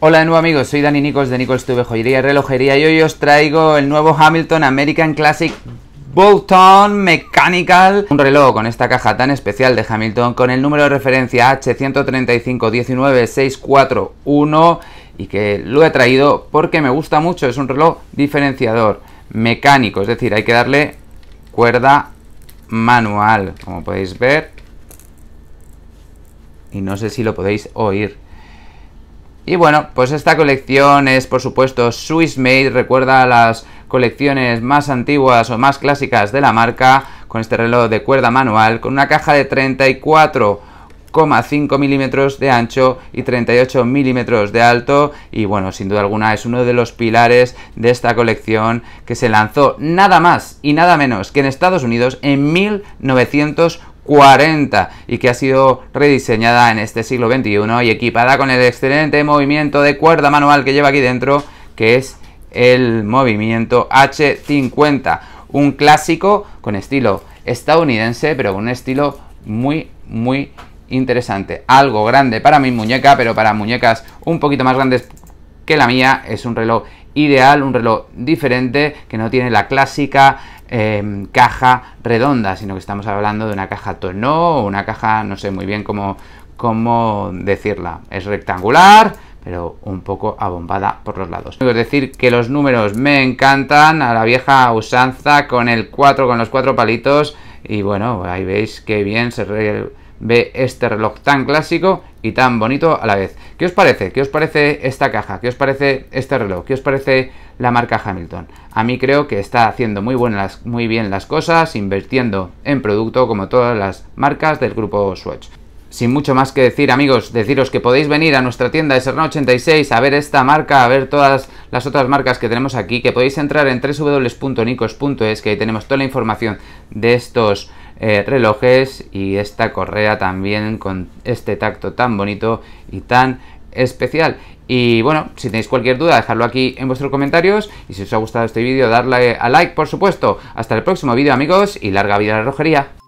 Hola de nuevo amigos, soy Dani Nicos de Nicos Joyería y Relojería y hoy os traigo el nuevo Hamilton American Classic Bolton Mechanical, un reloj con esta caja tan especial de Hamilton con el número de referencia h 13519641 y que lo he traído porque me gusta mucho, es un reloj diferenciador mecánico, es decir, hay que darle cuerda manual, como podéis ver y no sé si lo podéis oír y bueno, pues esta colección es por supuesto Swiss Made, recuerda a las colecciones más antiguas o más clásicas de la marca, con este reloj de cuerda manual, con una caja de 34,5 milímetros de ancho y 38 milímetros de alto y bueno sin duda alguna es uno de los pilares de esta colección que se lanzó nada más y nada menos que en Estados Unidos en 1980 40 y que ha sido rediseñada en este siglo XXI y equipada con el excelente movimiento de cuerda manual que lleva aquí dentro, que es el movimiento H50, un clásico con estilo estadounidense, pero un estilo muy, muy interesante. Algo grande para mi muñeca, pero para muñecas un poquito más grandes que la mía, es un reloj ideal, un reloj diferente que no tiene la clásica em, caja redonda, sino que estamos hablando de una caja tonó una caja, no sé muy bien cómo, cómo decirla. Es rectangular, pero un poco abombada por los lados. Es decir, que los números me encantan a la vieja usanza con el 4, con los cuatro palitos. Y bueno, ahí veis que bien se, re, Ve este reloj tan clásico y tan bonito a la vez. ¿Qué os parece? ¿Qué os parece esta caja? ¿Qué os parece este reloj? ¿Qué os parece la marca Hamilton? A mí creo que está haciendo muy, muy bien las cosas, invirtiendo en producto como todas las marcas del grupo Swatch. Sin mucho más que decir amigos, deciros que podéis venir a nuestra tienda de Serna 86 a ver esta marca, a ver todas las otras marcas que tenemos aquí, que podéis entrar en www.nicos.es, que ahí tenemos toda la información de estos eh, relojes y esta correa también con este tacto tan bonito y tan especial. Y bueno, si tenéis cualquier duda, dejadlo aquí en vuestros comentarios. Y si os ha gustado este vídeo, darle a like, por supuesto. Hasta el próximo vídeo, amigos, y larga vida a la rojería.